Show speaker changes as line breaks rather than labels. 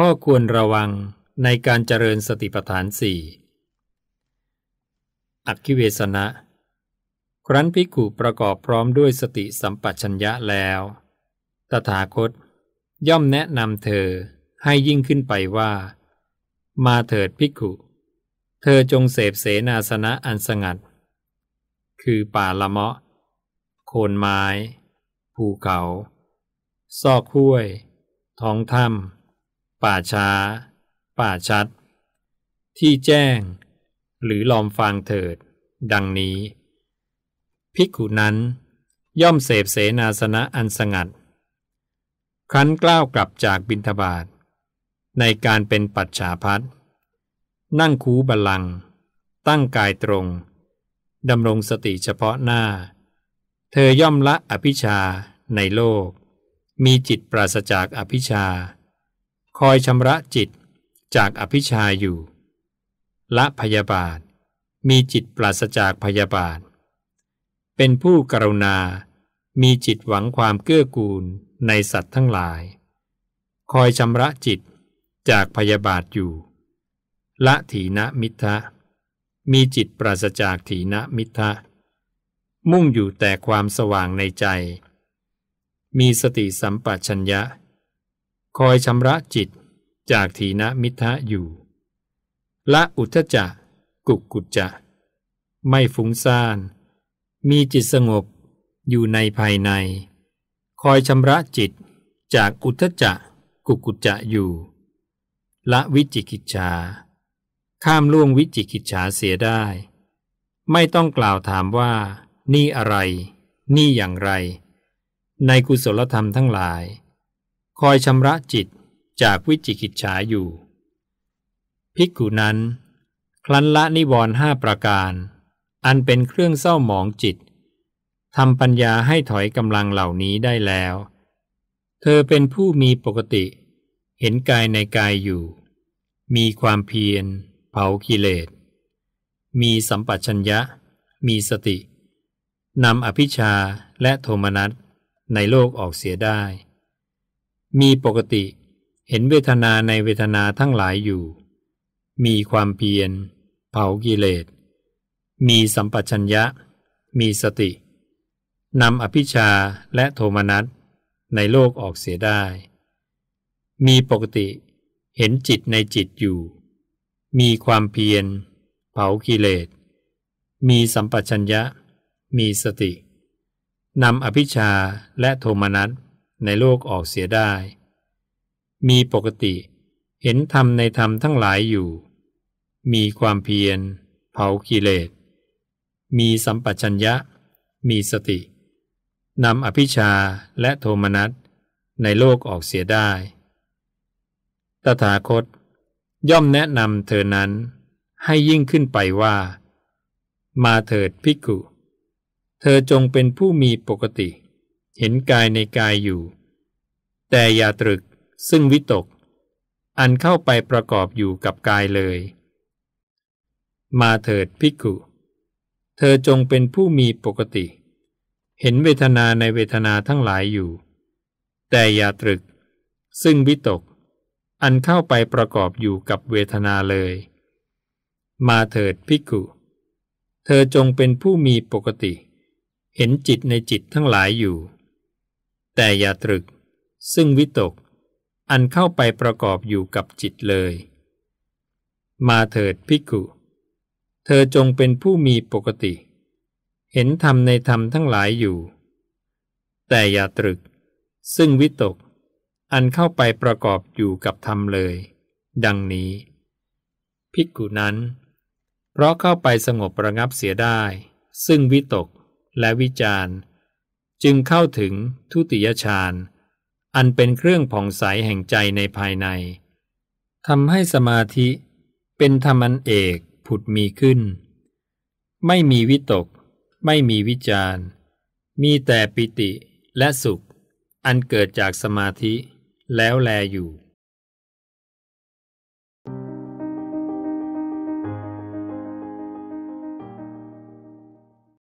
ข้อควรระวังในการเจริญสติปัฏฐานสี่อักขิเวสนะ ครั้นภิกขุประกอบพร้อมด้วยสติสัมปชัญญะแล้ว ตถาคตย่อมแนะนำเธอให้ยิ่งขึ้นไปว่า มาเถิดภิกขุ เธอจงเสพเสนาสนะอันสงัด คือป่าละเมาะโคนไม้ ภูเขา ซอกห้วยท้องถ้ำป่าช้า ป่าชัด ที่แจ้ง หรือลอมฟังเถิด ดังนี้ พิกขุนั้นย่อมเสพเสนาสนะอันสงัดครั้นกล้าวกลับจากบินทบาท ในการเป็นปัจฉาพัด นั่งคูบาลัง ตั้งกายตรง ดำรงสติเฉพาะหน้า เธอย่อมละอภิชาในโลก มีจิตปราศจากอภิชาคอยชำระจิตจากอภิชาอยู่ ละพยาบาทมีจิตปราศจากพยาบาทเป็นผู้กรุณา มีจิตหวังความเกื้อกูลในสัตว์ทั้งหลาย คอยชำระจิตจากพยาบาทอยู่ ละถีนมิทะมีจิตปราศจากถีนมิทะมุ่งอยู่แต่ความสว่างในใจ มีสติสัมปชัญญะคอยชำระจิตจากถีนมิทะอยู่ ละอุทธจะกุกกุจจะไม่ฟุ้งซ่าน มีจิตสงบอยู่ในภายใน คอยชำระจิตจากอุทธจะกุกกุจจะอยู่ละวิจิกิจฉาข้ามล่วงวิจิกิจฉาเสียได้ ไม่ต้องกล่าวถามว่า นี่อะไร นี่อย่างไร ในกุศลธรรมทั้งหลายคอยชำระจิตจากวิจิกิจฉาอยู่ ภิกขุนั้นคลันละนิวรณ์ห้าประการ อันเป็นเครื่องเศร้าหมองจิตทำปัญญาให้ถอยกำลังเหล่านี้ได้แล้ว เธอเป็นผู้มีปกติ เห็นกายในกายอยู่ มีความเพียรเผากิเลสมีสัมปชัญญะ มีสตินำอภิชาและโทมนัสในโลกออกเสียได้มีปกติเห็นเวทนาในเวทนาทั้งหลายอยู่ มีความเพียรเผากิเลส มีสัมปชัญญะ มีสติ นำอภิชาและโทมนัสในโลกออกเสียได้ มีปกติเห็นจิตในจิตอยู่ มีความเพียร เผากิเลส มีสัมปชัญญะ มีสตินำอภิชาและโทมนัสในโลกออกเสียได้ มีปกติเห็นธรรมในธรรมทั้งหลายอยู่ มีความเพียร เผากิเลสมีสัมปชัญญะ มีสติ นำอภิชาและโทมนัสในโลกออกเสียได้ ตถาคตย่อมแนะนำเธอนั้นให้ยิ่งขึ้นไปว่า มาเถิดพิกุ เธอจงเป็นผู้มีปกติเห็นกายในกายอยู่ แต่อย่าตรึกซึ่งวิตก อันเข้าไปประกอบอยู่กับกายเลย มาเถิดพิกุเธอจงเป็นผู้มีปกติ เห็นเวทนาในเวทนาทั้งหลายอยู่ แต่อย่าตรึกซึ่งวิตก อันเข้าไปประกอบอยู่กับเวทนาเลย มาเถิดพิกุเธอจงเป็นผู้มีปกติ เห็นจิตในจิตทั้งหลายอยู่แต่อย่าตรึกซึ่งวิตก อันเข้าไปประกอบอยู่กับจิตเลย มาเถิดพิกุ เธอจงเป็นผู้มีปกติ เห็นธรรมในธรรมทั้งหลายอยู่ แต่อย่าตรึก ซึ่งวิตก อันเข้าไปประกอบอยู่กับธรรมเลย ดังนี้ พิกุนั้น เพราะเข้าไปสงบระงับเสียได้ ซึ่งวิตก และวิจารณ์จึงเข้าถึงทุติยฌาน อันเป็นเครื่องผ่องใสแห่งใจในภายใน ทำให้สมาธิ เป็นธรรมันเอก ผุดมีขึ้น ไม่มีวิตก ไม่มีวิจาร มีแต่ปิติและสุข อันเกิดจากสมาธิ แล้วแลอยู่